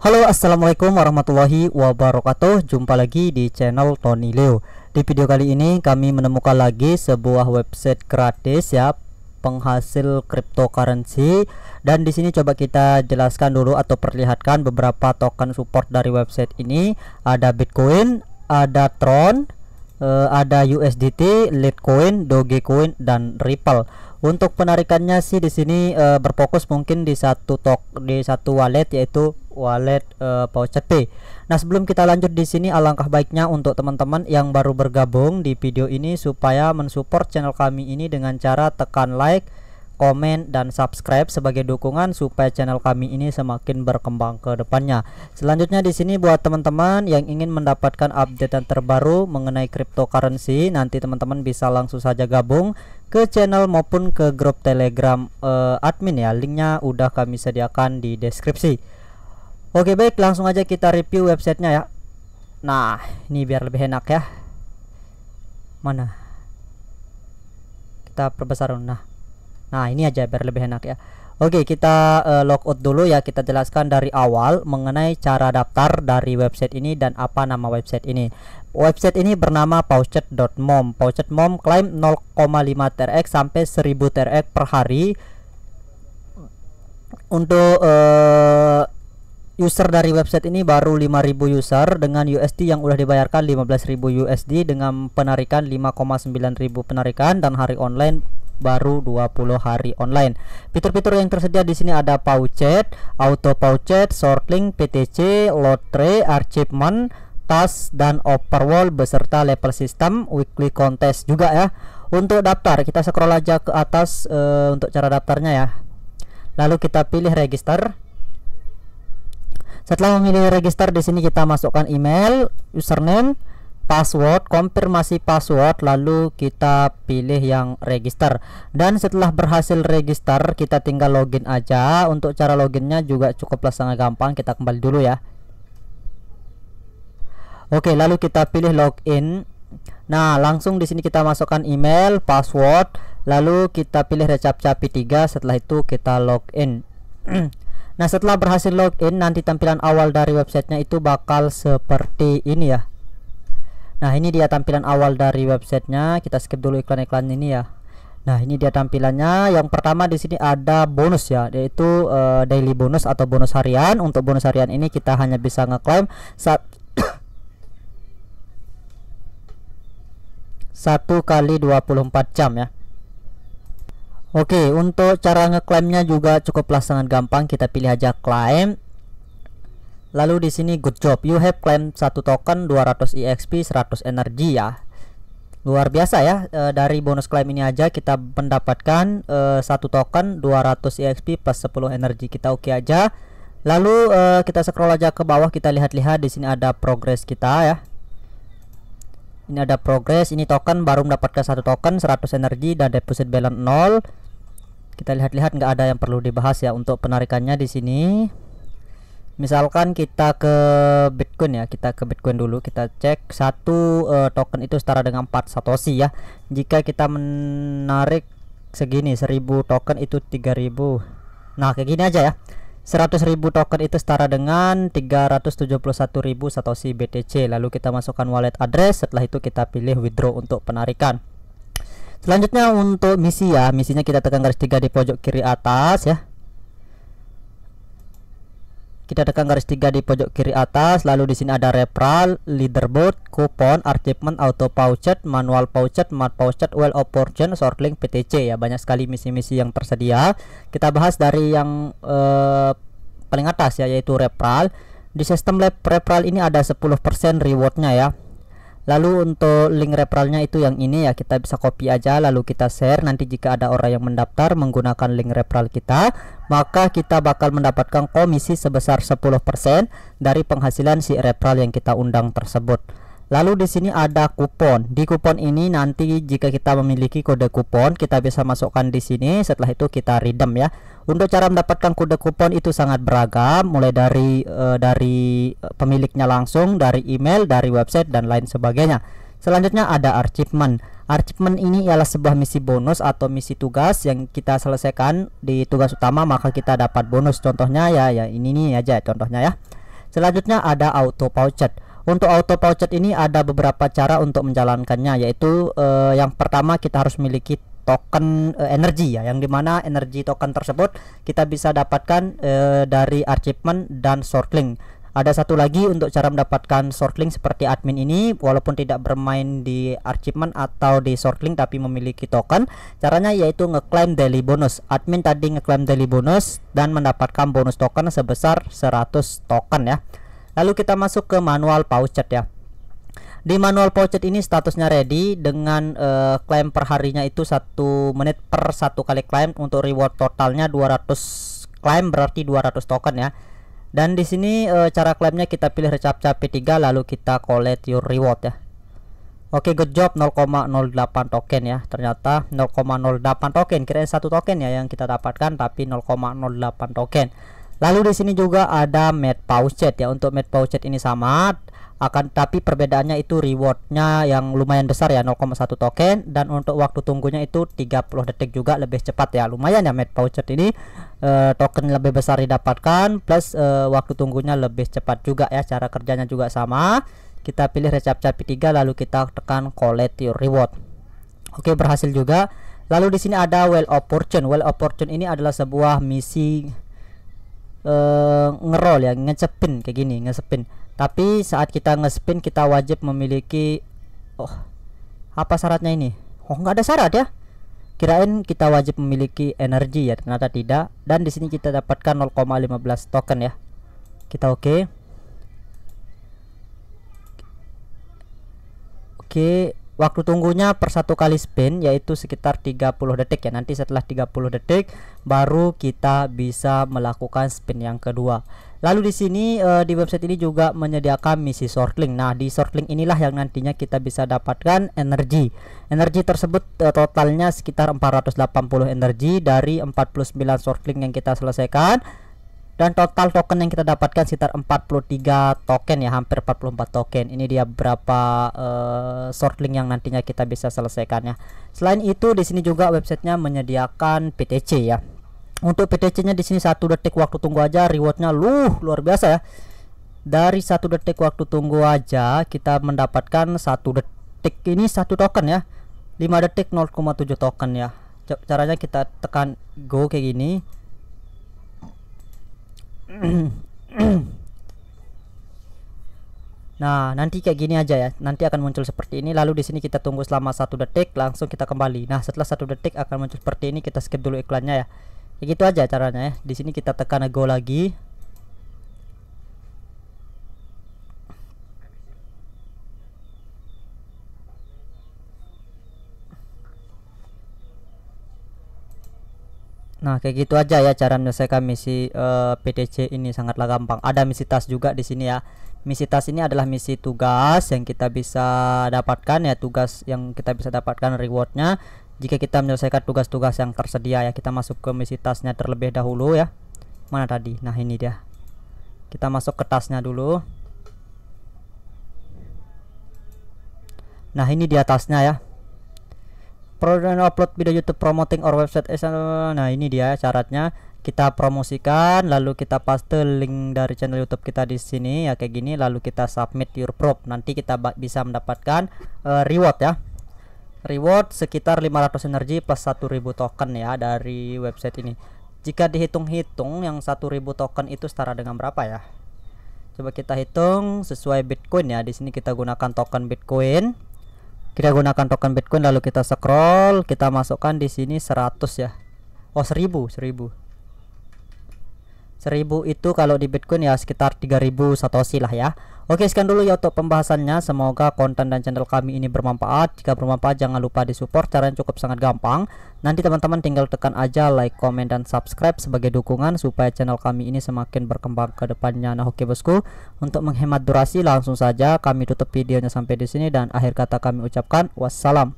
Halo assalamualaikum warahmatullahi wabarakatuh Jumpa lagi di channel Tony Leo Di video kali ini kami menemukan lagi sebuah website gratis ya Penghasil cryptocurrency Dan di sini coba kita jelaskan dulu atau perlihatkan beberapa token support dari website ini Ada Bitcoin, ada Tron, eh, ada USDT, Litecoin, Dogecoin dan Ripple. Untuk penarikannya sih di sini eh, berfokus mungkin di satu tok di satu wallet yaitu wallet uh, eh, voucher P. Nah, sebelum kita lanjut di sini alangkah baiknya untuk teman-teman yang baru bergabung di video ini supaya mensupport channel kami ini dengan cara tekan like, komen, dan subscribe sebagai dukungan supaya channel kami ini semakin berkembang ke depannya. Selanjutnya di sini buat teman-teman yang ingin mendapatkan update yang terbaru mengenai cryptocurrency, nanti teman-teman bisa langsung saja gabung ke channel maupun ke grup Telegram uh, admin ya. Linknya udah kami sediakan di deskripsi. Oke baik langsung aja kita review websitenya ya Nah ini biar lebih enak ya Mana Kita perbesar nah Nah ini aja biar lebih enak ya Oke kita uh, eh, logout dulu ya kita jelaskan dari awal mengenai cara daftar dari website ini dan apa nama website ini Website ini bernama pouchet.mom Pouchet.mom klaim 0,5 TRX sampai 1000 TRX per hari Untuk uh, user dari website ini baru 5000 user dengan USD yang udah dibayarkan 15000 USD dengan penarikan 5,9000 penarikan dan hari online baru 20 hari online. Fitur-fitur yang tersedia di sini ada pouchet, auto pouchet, shortlink, PTC, lotre, achievement, tas dan overwall beserta level system weekly contest juga ya. Untuk daftar kita scroll aja ke atas uh, untuk cara daftarnya ya. Lalu kita pilih register. Setelah memilih register di sini kita masukkan email, username, password, konfirmasi password, lalu kita pilih yang register. Dan setelah berhasil register, kita tinggal login aja. Untuk cara loginnya juga cukuplah sangat gampang, kita kembali dulu ya. Oke, lalu kita pilih login. Nah, langsung di sini kita masukkan email, password, lalu kita pilih recap-capi 3, setelah itu kita login. Nah setelah berhasil login nanti tampilan awal dari websitenya itu bakal seperti ini ya Nah ini dia tampilan awal dari websitenya kita skip dulu iklan-iklan ini ya Nah ini dia tampilannya yang pertama di sini ada bonus ya yaitu uh, daily bonus atau bonus harian untuk bonus harian ini kita hanya bisa ngeklaim saat satu kali 24 jam ya Oke, untuk cara ngeklaimnya juga cukuplah sangat gampang. Kita pilih aja claim. Lalu di sini good job. You have claim satu token 200 EXP, 100 energi ya. Luar biasa ya. E, dari bonus claim ini aja kita mendapatkan eh, satu e, token 200 EXP plus 10 energi. Kita oke okay aja. Lalu e, kita scroll aja ke bawah, kita lihat-lihat di sini ada progress kita ya ini ada progress ini token baru mendapatkan satu token 100 energi dan deposit balance 0 kita lihat-lihat nggak ada yang perlu dibahas ya untuk penarikannya di sini misalkan kita ke Bitcoin ya kita ke Bitcoin dulu kita cek satu uh, token itu setara dengan 4 satoshi ya jika kita menarik segini 1000 token itu 3000 nah kayak gini aja ya 100.000 token itu setara dengan 371.000 satoshi BTC lalu kita masukkan wallet address setelah itu kita pilih withdraw untuk penarikan selanjutnya untuk misi ya misinya kita tekan garis tiga di pojok kiri atas ya kita tekan garis tiga di pojok kiri atas lalu di sini ada referral leaderboard kupon achievement auto pouchet manual pouchet mat pouchet well of fortune shortlink PTC ya banyak sekali misi-misi yang tersedia kita bahas dari yang eh, paling atas ya yaitu referral di sistem referral ini ada 10% rewardnya ya Lalu untuk link referralnya itu yang ini ya kita bisa copy aja lalu kita share nanti jika ada orang yang mendaftar menggunakan link referral kita maka kita bakal mendapatkan komisi sebesar 10% dari penghasilan si referral yang kita undang tersebut. Lalu di sini ada kupon. Di kupon ini nanti jika kita memiliki kode kupon, kita bisa masukkan di sini. Setelah itu kita redeem ya. Untuk cara mendapatkan kode kupon itu sangat beragam, mulai dari uh, dari eh, pemiliknya langsung, dari email, dari website dan lain sebagainya. Selanjutnya ada achievement. Achievement ini ialah sebuah misi bonus atau misi tugas yang kita selesaikan di tugas utama maka kita dapat bonus. Contohnya ya ya ini nih aja contohnya ya. Selanjutnya ada auto Pouchet. Untuk auto pouchet ini ada beberapa cara untuk menjalankannya yaitu uh, yang pertama kita harus memiliki token uh, energi ya yang dimana energi token tersebut kita bisa dapatkan uh, dari achievement dan shortlink ada satu lagi untuk cara mendapatkan shortlink seperti admin ini walaupun tidak bermain di achievement atau di shortlink tapi memiliki token caranya yaitu ngeklaim daily bonus admin tadi ngeklaim daily bonus dan mendapatkan bonus token sebesar 100 token ya Lalu kita masuk ke manual pouchet ya. Di manual pouchet ini statusnya ready dengan uh, klaim per harinya itu satu menit per satu kali klaim untuk reward totalnya 200 klaim berarti 200 token ya. Dan di sini e, cara klaimnya kita pilih cap P3 lalu kita collect your reward ya. Oke, good job 0,08 token ya. Ternyata 0,08 token, kira-kira satu token ya yang kita dapatkan tapi 0,08 token. Lalu di sini juga ada Mad Pouchet ya. Untuk Mad Pouchet ini sama akan tapi perbedaannya itu rewardnya yang lumayan besar ya 0,1 token dan untuk waktu tunggunya itu 30 detik juga lebih cepat ya lumayan ya Mad Pouchet ini e, token lebih besar didapatkan plus e, waktu tunggunya lebih cepat juga ya cara kerjanya juga sama kita pilih recap cap 3 lalu kita tekan collect your reward oke berhasil juga lalu di sini ada well opportunity well opportunity ini adalah sebuah misi uh, ngerol ya ngecepin kayak gini ngecepin tapi saat kita ngespin kita wajib memiliki oh apa syaratnya ini oh nggak ada syarat ya kirain kita wajib memiliki energi ya ternyata tidak dan di sini kita dapatkan 0,15 token ya kita oke okay. oke okay, Waktu tunggunya per satu kali spin yaitu sekitar 30 detik ya. Nanti setelah 30 detik baru kita bisa melakukan spin yang kedua. Lalu di sini uh, di website ini juga menyediakan misi shortlink. Nah, di shortlink inilah yang nantinya kita bisa dapatkan energi. Energi tersebut uh, totalnya sekitar 480 energi dari 49 shortlink yang kita selesaikan dan total token yang kita dapatkan sekitar 43 token ya hampir 44 token ini dia berapa uh, eh, short yang nantinya kita bisa selesaikan ya selain itu di sini juga websitenya menyediakan PTC ya untuk PTC nya di sini satu detik waktu tunggu aja rewardnya luh luar biasa ya dari satu detik waktu tunggu aja kita mendapatkan satu detik ini satu token ya 5 detik 0,7 token ya caranya kita tekan go kayak gini Nah, nanti kayak gini aja ya. Nanti akan muncul seperti ini. Lalu di sini kita tunggu selama satu detik, langsung kita kembali. Nah, setelah satu detik akan muncul seperti ini. Kita skip dulu iklannya ya. Begitu aja caranya ya. Di sini kita tekan go lagi. Nah, kayak gitu aja ya cara menyelesaikan misi uh, eh, PTC ini sangatlah gampang. Ada misi tas juga di sini ya. Misi tas ini adalah misi tugas yang kita bisa dapatkan ya, tugas yang kita bisa dapatkan rewardnya jika kita menyelesaikan tugas-tugas yang tersedia ya. Kita masuk ke misi tasnya terlebih dahulu ya. Mana tadi? Nah, ini dia. Kita masuk ke tasnya dulu. Nah, ini di atasnya ya dan upload video YouTube promoting or website uh, Nah, ini dia syaratnya. Kita promosikan, lalu kita paste link dari channel YouTube kita di sini ya kayak gini, lalu kita submit your proof. Nanti kita bisa mendapatkan uh, reward ya. Reward sekitar 500 energi plus 1000 token ya dari website ini. Jika dihitung-hitung yang 1000 token itu setara dengan berapa ya? Coba kita hitung sesuai Bitcoin ya. Di sini kita gunakan token Bitcoin kita gunakan token Bitcoin lalu kita scroll kita masukkan di sini 100 ya Oh 1000 1000 1000 itu kalau di Bitcoin ya sekitar 3000 satoshi lah ya. Oke, sekian dulu ya untuk pembahasannya. Semoga konten dan channel kami ini bermanfaat. Jika bermanfaat jangan lupa di disupport caranya cukup sangat gampang. Nanti teman-teman tinggal tekan aja like, komen dan subscribe sebagai dukungan supaya channel kami ini semakin berkembang ke depannya. Nah, oke bosku, untuk menghemat durasi langsung saja kami tutup videonya sampai di sini dan akhir kata kami ucapkan wassalam.